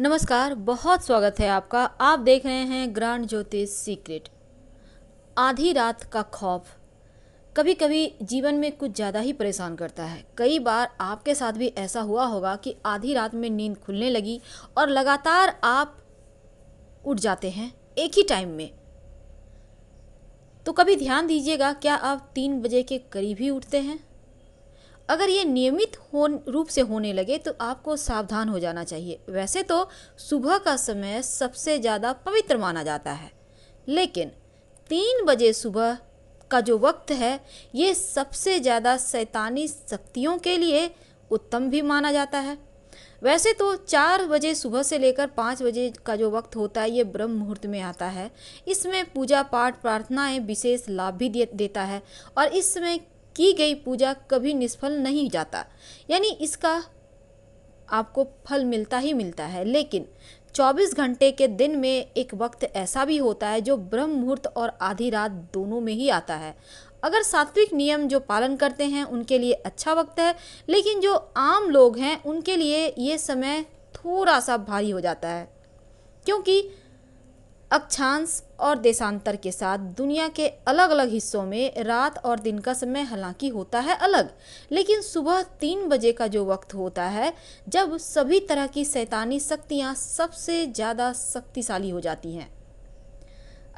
नमस्कार बहुत स्वागत है आपका आप देख रहे हैं ग्रांड ज्योतिष सीक्रेट आधी रात का खौफ कभी कभी जीवन में कुछ ज़्यादा ही परेशान करता है कई बार आपके साथ भी ऐसा हुआ होगा कि आधी रात में नींद खुलने लगी और लगातार आप उठ जाते हैं एक ही टाइम में तो कभी ध्यान दीजिएगा क्या आप तीन बजे के करीब ही उठते हैं अगर ये नियमित हो रूप से होने लगे तो आपको सावधान हो जाना चाहिए वैसे तो सुबह का समय सबसे ज़्यादा पवित्र माना जाता है लेकिन तीन बजे सुबह का जो वक्त है ये सबसे ज़्यादा शैतानी शक्तियों के लिए उत्तम भी माना जाता है वैसे तो चार बजे सुबह से लेकर पाँच बजे का जो वक्त होता है ये ब्रह्म मुहूर्त में आता है इसमें पूजा पाठ प्रार्थनाएं विशेष लाभ भी दे, देता है और इस समय की गई पूजा कभी निष्फल नहीं जाता यानी इसका आपको फल मिलता ही मिलता है लेकिन 24 घंटे के दिन में एक वक्त ऐसा भी होता है जो ब्रह्म मुहूर्त और आधी रात दोनों में ही आता है अगर सात्विक नियम जो पालन करते हैं उनके लिए अच्छा वक्त है लेकिन जो आम लोग हैं उनके लिए ये समय थोड़ा सा भारी हो जाता है क्योंकि अक्षांश और देशांतर के साथ दुनिया के अलग अलग हिस्सों में रात और दिन का समय हालांकि होता है अलग लेकिन सुबह तीन बजे का जो वक्त होता है जब सभी तरह की शैतानी शक्तियाँ सबसे ज़्यादा शक्तिशाली हो जाती हैं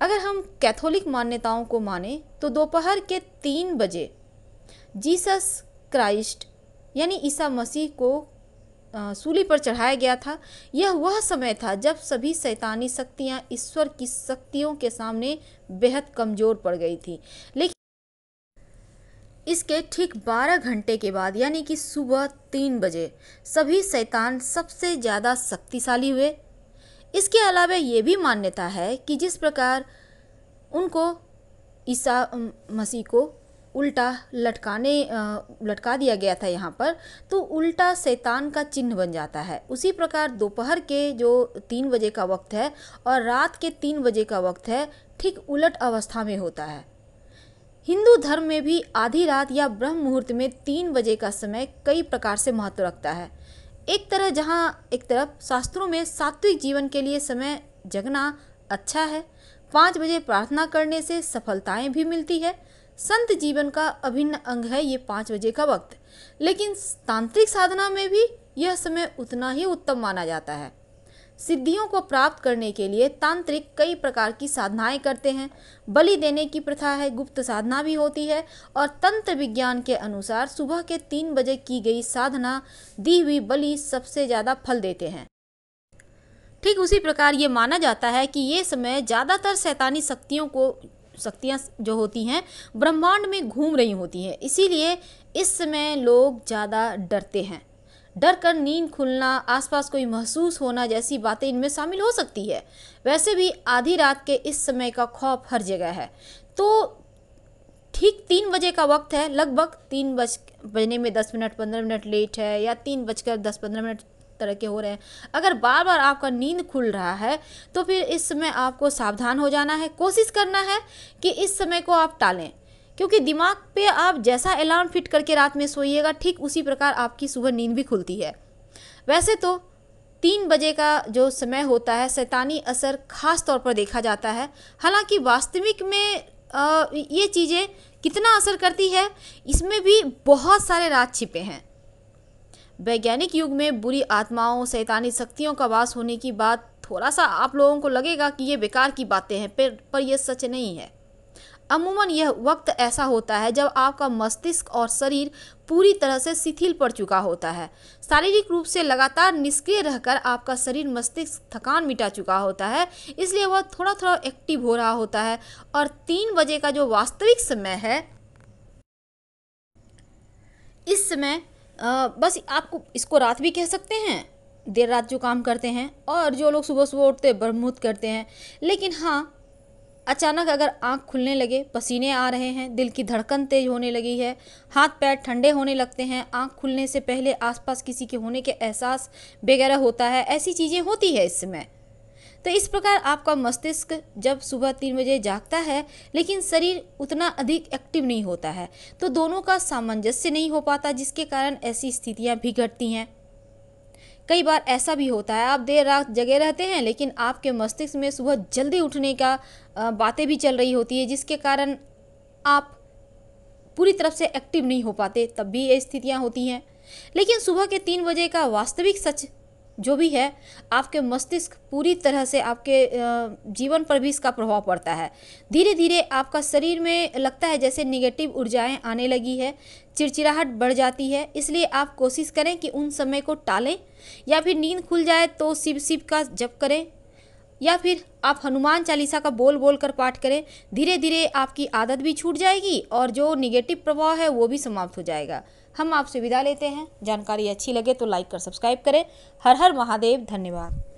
अगर हम कैथोलिक मान्यताओं को माने तो दोपहर के तीन बजे जीसस क्राइस्ट यानी ईसा मसीह को सूली पर चढ़ाया गया था यह वह समय था जब सभी सैतानी शक्तियां ईश्वर की शक्तियों के सामने बेहद कमज़ोर पड़ गई थी लेकिन इसके ठीक 12 घंटे के बाद यानी कि सुबह तीन बजे सभी शैतान सबसे ज़्यादा शक्तिशाली हुए इसके अलावा ये भी मान्यता है कि जिस प्रकार उनको ईसा मसीह को उल्टा लटकाने लटका दिया गया था यहाँ पर तो उल्टा शैतान का चिन्ह बन जाता है उसी प्रकार दोपहर के जो तीन बजे का वक्त है और रात के तीन बजे का वक्त है ठीक उलट अवस्था में होता है हिंदू धर्म में भी आधी रात या ब्रह्म मुहूर्त में तीन बजे का समय कई प्रकार से महत्व रखता है एक तरह जहाँ एक तरफ शास्त्रों में सात्विक जीवन के लिए समय जगना अच्छा है पाँच बजे प्रार्थना करने से सफलताएं भी मिलती है संत जीवन का अभिन्न अंग है ये पाँच बजे का वक्त लेकिन तांत्रिक साधना में भी यह समय उतना ही उत्तम माना जाता है सिद्धियों को प्राप्त करने के लिए तांत्रिक कई प्रकार की साधनाएं करते हैं बलि देने की प्रथा है गुप्त साधना भी होती है और तंत्र विज्ञान के अनुसार सुबह के तीन बजे की गई साधना दी हुई बलि सबसे ज़्यादा फल देते हैं ठीक उसी प्रकार ये माना जाता है कि ये समय ज़्यादातर शैतानी शक्तियों को शक्तियाँ जो होती हैं ब्रह्मांड में घूम रही होती हैं इसीलिए इस समय लोग ज़्यादा डरते हैं डर कर नींद खुलना आसपास कोई महसूस होना जैसी बातें इनमें शामिल हो सकती है वैसे भी आधी रात के इस समय का खौफ हर जगह है तो ठीक तीन बजे का वक्त है लगभग तीन बज बजने में दस मिनट पंद्रह मिनट लेट है या तीन बजकर दस पंद्रह मिनट तरह के हो रहे हैं अगर बार बार आपका नींद खुल रहा है तो फिर इस समय आपको सावधान हो जाना है कोशिश करना है कि इस समय को आप टालें क्योंकि दिमाग पे आप जैसा अलार्म फिट करके रात में सोइएगा ठीक उसी प्रकार आपकी सुबह नींद भी खुलती है वैसे तो तीन बजे का जो समय होता है सैतानी असर ख़ास तौर पर देखा जाता है हालांकि वास्तविक में आ, ये चीज़ें कितना असर करती है इसमें भी बहुत सारे राज छिपे हैं वैज्ञानिक युग में बुरी आत्माओं सैतानी शक्तियों का वास होने की बात थोड़ा सा आप लोगों को लगेगा कि ये बेकार की बातें हैं पर पर यह सच नहीं है अमूमन यह वक्त ऐसा होता है जब आपका मस्तिष्क और शरीर पूरी तरह से शिथिल पड़ चुका होता है शारीरिक रूप से लगातार निष्क्रिय रहकर आपका शरीर मस्तिष्क थकान मिटा चुका होता है इसलिए वह थोड़ा थोड़ा एक्टिव हो रहा होता है और तीन बजे का जो वास्तविक समय है इस समय आ, बस आपको इसको रात भी कह सकते हैं देर रात जो काम करते हैं और जो लोग सुबह सुबह उठते बरमूद करते हैं लेकिन हाँ अचानक अगर आंख खुलने लगे पसीने आ रहे हैं दिल की धड़कन तेज होने लगी है हाथ पैर ठंडे होने लगते हैं आंख खुलने से पहले आसपास किसी के होने के एहसास वगैरह होता है ऐसी चीज़ें होती है इस समय तो इस प्रकार आपका मस्तिष्क जब सुबह तीन बजे जागता है लेकिन शरीर उतना अधिक एक्टिव नहीं होता है तो दोनों का सामंजस्य नहीं हो पाता जिसके कारण ऐसी स्थितियाँ भी घटती हैं कई बार ऐसा भी होता है आप देर रात जगे रहते हैं लेकिन आपके मस्तिष्क में सुबह जल्दी उठने का बातें भी चल रही होती है जिसके कारण आप पूरी तरफ से एक्टिव नहीं हो पाते तब भी ये स्थितियाँ होती हैं लेकिन सुबह के तीन बजे का वास्तविक सच जो भी है आपके मस्तिष्क पूरी तरह से आपके जीवन पर भी इसका प्रभाव पड़ता है धीरे धीरे आपका शरीर में लगता है जैसे निगेटिव ऊर्जाएं आने लगी है चिड़चिड़ाहट बढ़ जाती है इसलिए आप कोशिश करें कि उन समय को टालें या फिर नींद खुल जाए तो शिव शिव का जप करें या फिर आप हनुमान चालीसा का बोल बोल कर पाठ करें धीरे धीरे आपकी आदत भी छूट जाएगी और जो निगेटिव प्रभाव है वो भी समाप्त हो जाएगा हम आपसे विदा लेते हैं जानकारी अच्छी लगे तो लाइक कर सब्सक्राइब करें हर हर महादेव धन्यवाद